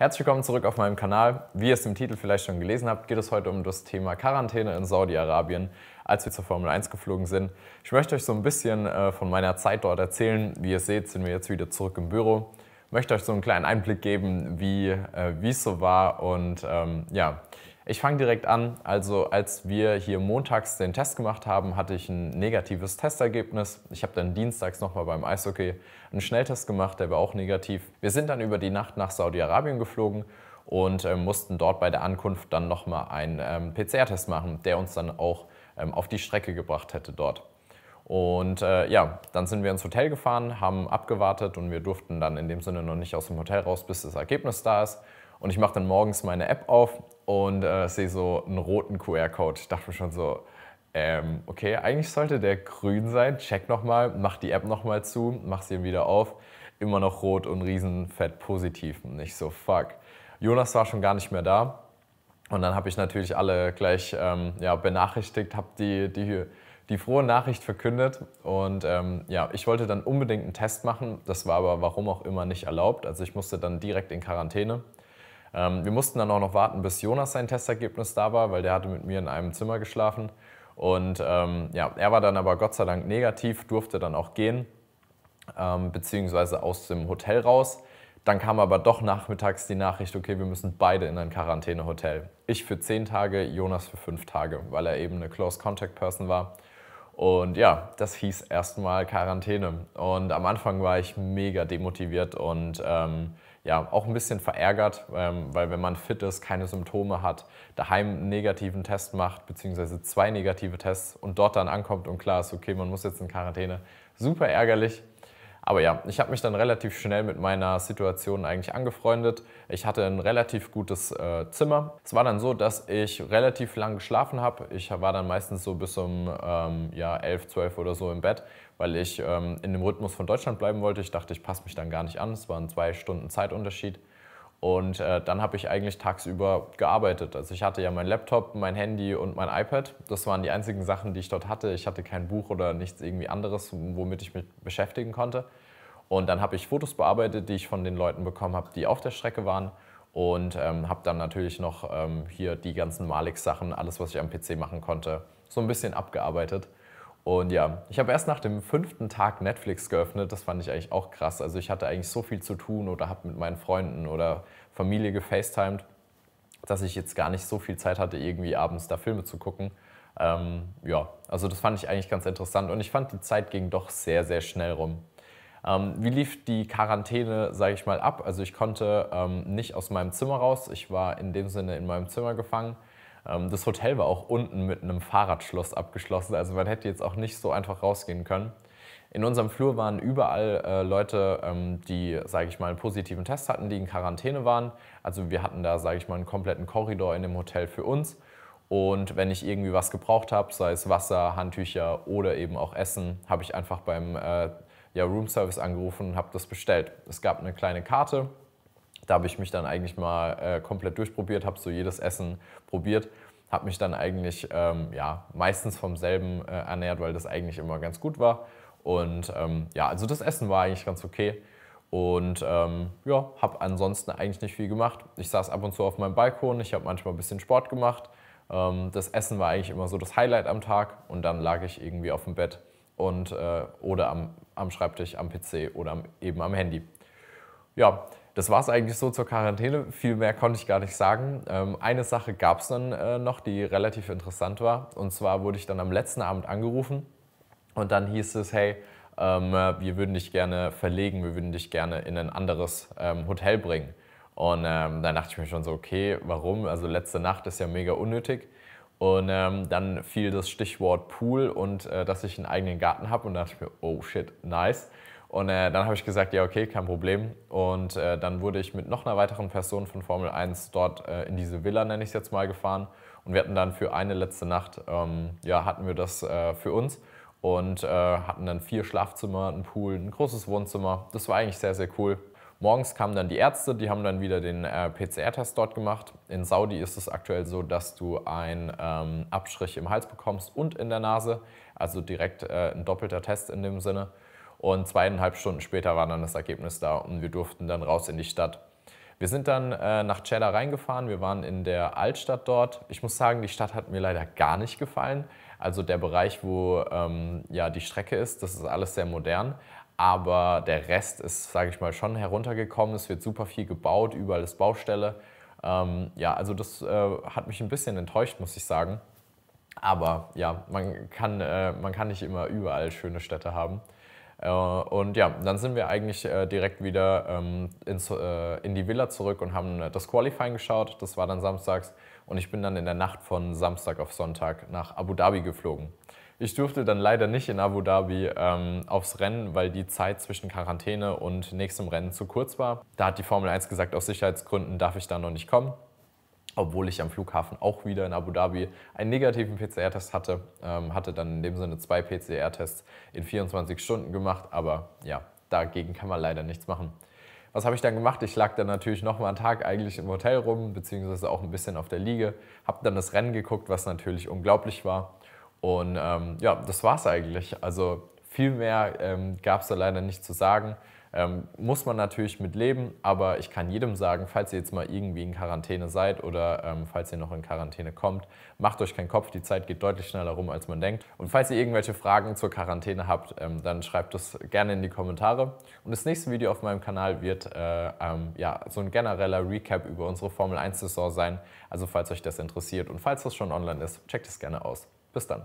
Herzlich willkommen zurück auf meinem Kanal. Wie ihr es im Titel vielleicht schon gelesen habt, geht es heute um das Thema Quarantäne in Saudi-Arabien, als wir zur Formel 1 geflogen sind. Ich möchte euch so ein bisschen äh, von meiner Zeit dort erzählen. Wie ihr seht, sind wir jetzt wieder zurück im Büro. Ich möchte euch so einen kleinen Einblick geben, wie äh, es so war und ähm, ja, ich fange direkt an. Also als wir hier montags den Test gemacht haben, hatte ich ein negatives Testergebnis. Ich habe dann dienstags nochmal beim Eishockey einen Schnelltest gemacht, der war auch negativ. Wir sind dann über die Nacht nach Saudi-Arabien geflogen und äh, mussten dort bei der Ankunft dann nochmal einen ähm, PCR-Test machen, der uns dann auch ähm, auf die Strecke gebracht hätte dort. Und äh, ja, dann sind wir ins Hotel gefahren, haben abgewartet und wir durften dann in dem Sinne noch nicht aus dem Hotel raus, bis das Ergebnis da ist. Und ich mache dann morgens meine App auf und äh, sehe so einen roten QR-Code. Ich dachte mir schon so, ähm, okay, eigentlich sollte der grün sein. Check nochmal, mach die App nochmal zu, mach sie wieder auf. Immer noch rot und riesenfett positiv. Und ich so, fuck. Jonas war schon gar nicht mehr da. Und dann habe ich natürlich alle gleich ähm, ja, benachrichtigt, habe die, die, die frohe Nachricht verkündet. Und ähm, ja, ich wollte dann unbedingt einen Test machen. Das war aber warum auch immer nicht erlaubt. Also ich musste dann direkt in Quarantäne. Ähm, wir mussten dann auch noch warten, bis Jonas sein Testergebnis da war, weil der hatte mit mir in einem Zimmer geschlafen. Und ähm, ja, er war dann aber Gott sei Dank negativ, durfte dann auch gehen, ähm, beziehungsweise aus dem Hotel raus. Dann kam aber doch nachmittags die Nachricht, okay, wir müssen beide in ein Quarantänehotel. Ich für zehn Tage, Jonas für fünf Tage, weil er eben eine Close Contact Person war. Und ja, das hieß erstmal Quarantäne. Und am Anfang war ich mega demotiviert und ähm, ja auch ein bisschen verärgert, ähm, weil wenn man fit ist, keine Symptome hat, daheim einen negativen Test macht, beziehungsweise zwei negative Tests und dort dann ankommt und klar ist, okay, man muss jetzt in Quarantäne, super ärgerlich. Aber ja, ich habe mich dann relativ schnell mit meiner Situation eigentlich angefreundet. Ich hatte ein relativ gutes äh, Zimmer. Es war dann so, dass ich relativ lang geschlafen habe. Ich war dann meistens so bis um ähm, ja, 11, 12 oder so im Bett, weil ich ähm, in dem Rhythmus von Deutschland bleiben wollte. Ich dachte, ich passe mich dann gar nicht an. Es war ein zwei Stunden Zeitunterschied. Und äh, dann habe ich eigentlich tagsüber gearbeitet. Also ich hatte ja mein Laptop, mein Handy und mein iPad. Das waren die einzigen Sachen, die ich dort hatte. Ich hatte kein Buch oder nichts irgendwie anderes, womit ich mich beschäftigen konnte. Und dann habe ich Fotos bearbeitet, die ich von den Leuten bekommen habe, die auf der Strecke waren. Und ähm, habe dann natürlich noch ähm, hier die ganzen Malix-Sachen, alles, was ich am PC machen konnte, so ein bisschen abgearbeitet. Und ja, ich habe erst nach dem fünften Tag Netflix geöffnet. Das fand ich eigentlich auch krass. Also ich hatte eigentlich so viel zu tun oder habe mit meinen Freunden oder Familie gefacetimed, dass ich jetzt gar nicht so viel Zeit hatte, irgendwie abends da Filme zu gucken. Ähm, ja, also das fand ich eigentlich ganz interessant. Und ich fand, die Zeit ging doch sehr, sehr schnell rum. Ähm, wie lief die Quarantäne, sage ich mal, ab? Also ich konnte ähm, nicht aus meinem Zimmer raus. Ich war in dem Sinne in meinem Zimmer gefangen. Ähm, das Hotel war auch unten mit einem Fahrradschloss abgeschlossen, also man hätte jetzt auch nicht so einfach rausgehen können. In unserem Flur waren überall äh, Leute, ähm, die, sage ich mal, einen positiven Test hatten, die in Quarantäne waren. Also wir hatten da, sage ich mal, einen kompletten Korridor in dem Hotel für uns. Und wenn ich irgendwie was gebraucht habe, sei es Wasser, Handtücher oder eben auch Essen, habe ich einfach beim äh, ja, Roomservice angerufen und habe das bestellt. Es gab eine kleine Karte, da habe ich mich dann eigentlich mal äh, komplett durchprobiert, habe so jedes Essen probiert, habe mich dann eigentlich ähm, ja, meistens vom selben äh, ernährt, weil das eigentlich immer ganz gut war. Und ähm, ja, also das Essen war eigentlich ganz okay. Und ähm, ja, habe ansonsten eigentlich nicht viel gemacht. Ich saß ab und zu auf meinem Balkon, ich habe manchmal ein bisschen Sport gemacht. Ähm, das Essen war eigentlich immer so das Highlight am Tag und dann lag ich irgendwie auf dem Bett und, äh, oder am, am Schreibtisch, am PC oder am, eben am Handy. Ja, das war es eigentlich so zur Quarantäne. Viel mehr konnte ich gar nicht sagen. Ähm, eine Sache gab es dann äh, noch, die relativ interessant war. Und zwar wurde ich dann am letzten Abend angerufen und dann hieß es, hey, ähm, wir würden dich gerne verlegen, wir würden dich gerne in ein anderes ähm, Hotel bringen. Und ähm, dann dachte ich mir schon so, okay, warum? Also letzte Nacht ist ja mega unnötig. Und ähm, dann fiel das Stichwort Pool und äh, dass ich einen eigenen Garten habe und dachte ich mir, oh shit, nice. Und äh, dann habe ich gesagt, ja, okay, kein Problem. Und äh, dann wurde ich mit noch einer weiteren Person von Formel 1 dort äh, in diese Villa, nenne ich es jetzt mal, gefahren. Und wir hatten dann für eine letzte Nacht, ähm, ja, hatten wir das äh, für uns und äh, hatten dann vier Schlafzimmer, einen Pool, ein großes Wohnzimmer. Das war eigentlich sehr, sehr cool. Morgens kamen dann die Ärzte, die haben dann wieder den äh, PCR-Test dort gemacht. In Saudi ist es aktuell so, dass du einen ähm, Abstrich im Hals bekommst und in der Nase, also direkt ein doppelter Test in dem Sinne. Und zweieinhalb Stunden später war dann das Ergebnis da und wir durften dann raus in die Stadt. Wir sind dann äh, nach Cella reingefahren, wir waren in der Altstadt dort. Ich muss sagen, die Stadt hat mir leider gar nicht gefallen. Also der Bereich, wo ähm, ja, die Strecke ist, das ist alles sehr modern. Aber der Rest ist, sage ich mal, schon heruntergekommen. Es wird super viel gebaut, überall ist Baustelle. Ähm, ja, also das äh, hat mich ein bisschen enttäuscht, muss ich sagen. Aber ja, man kann, äh, man kann nicht immer überall schöne Städte haben. Äh, und ja, dann sind wir eigentlich äh, direkt wieder ähm, ins, äh, in die Villa zurück und haben das Qualifying geschaut. Das war dann samstags. Und ich bin dann in der Nacht von Samstag auf Sonntag nach Abu Dhabi geflogen. Ich durfte dann leider nicht in Abu Dhabi ähm, aufs Rennen, weil die Zeit zwischen Quarantäne und nächstem Rennen zu kurz war. Da hat die Formel 1 gesagt, aus Sicherheitsgründen darf ich da noch nicht kommen obwohl ich am Flughafen auch wieder in Abu Dhabi einen negativen PCR-Test hatte. Ähm, hatte dann in dem Sinne zwei PCR-Tests in 24 Stunden gemacht, aber ja, dagegen kann man leider nichts machen. Was habe ich dann gemacht? Ich lag dann natürlich nochmal mal einen Tag eigentlich im Hotel rum, beziehungsweise auch ein bisschen auf der Liege, habe dann das Rennen geguckt, was natürlich unglaublich war. Und ähm, ja, das war es eigentlich. Also viel mehr ähm, gab es da leider nicht zu sagen. Ähm, muss man natürlich mit leben, aber ich kann jedem sagen, falls ihr jetzt mal irgendwie in Quarantäne seid oder ähm, falls ihr noch in Quarantäne kommt, macht euch keinen Kopf, die Zeit geht deutlich schneller rum, als man denkt. Und falls ihr irgendwelche Fragen zur Quarantäne habt, ähm, dann schreibt es gerne in die Kommentare. Und das nächste Video auf meinem Kanal wird äh, ähm, ja, so ein genereller Recap über unsere Formel 1-Saison sein. Also falls euch das interessiert und falls das schon online ist, checkt es gerne aus. Bis dann.